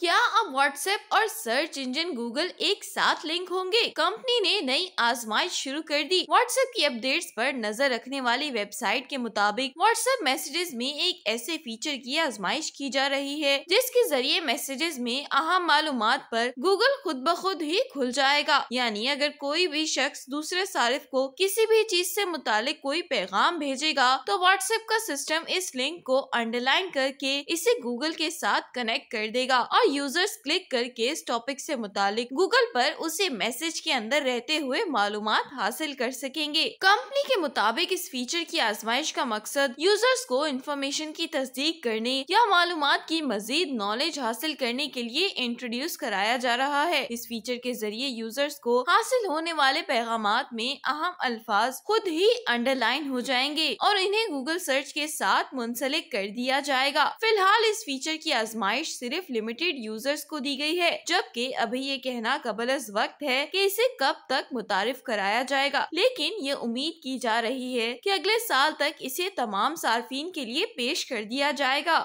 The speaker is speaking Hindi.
क्या अब व्हाट्सएप और सर्च इंजन गूगल एक साथ लिंक होंगे कंपनी ने नई आजमाइश शुरू कर दी व्हाट्सएप की अपडेट्स पर नजर रखने वाली वेबसाइट के मुताबिक व्हाट्सएप मैसेजेस में एक ऐसे फीचर की आजमाइश की जा रही है जिसके जरिए मैसेजेस में अहम मालूम पर गूगल खुद ब खुद ही खुल जाएगा यानी अगर कोई भी शख्स दूसरे सारिफ को किसी भी चीज ऐसी मुतालिक कोई पैगाम भेजेगा तो व्हाट्सएप का सिस्टम इस लिंक को अंडरलाइन करके इसे गूगल के साथ कनेक्ट कर देगा और और यूजर्स क्लिक करके इस टॉपिक से मुतालिक गूगल पर उसे मैसेज के अंदर रहते हुए मालूम हासिल कर सकेंगे कंपनी के मुताबिक इस फीचर की आजमाइश का मकसद यूजर्स को इन्फॉर्मेशन की तस्दीक करने या मालूम की मजीद नॉलेज हासिल करने के लिए इंट्रोड्यूस कराया जा रहा है इस फीचर के जरिए यूजर्स को हासिल होने वाले पैगाम में अहम अल्फाज खुद ही अंडरलाइन हो जाएंगे और इन्हें गूगल सर्च के साथ मुंसलिक कर दिया जाएगा फिलहाल इस फीचर की आजमाइश सिर्फ लिमिटेड क्रेडिट यूजर्स को दी गई है जबकि अभी ये कहना कबल वक्त है कि इसे कब तक मुतारफ कराया जाएगा लेकिन ये उम्मीद की जा रही है कि अगले साल तक इसे तमाम सार्फिन के लिए पेश कर दिया जाएगा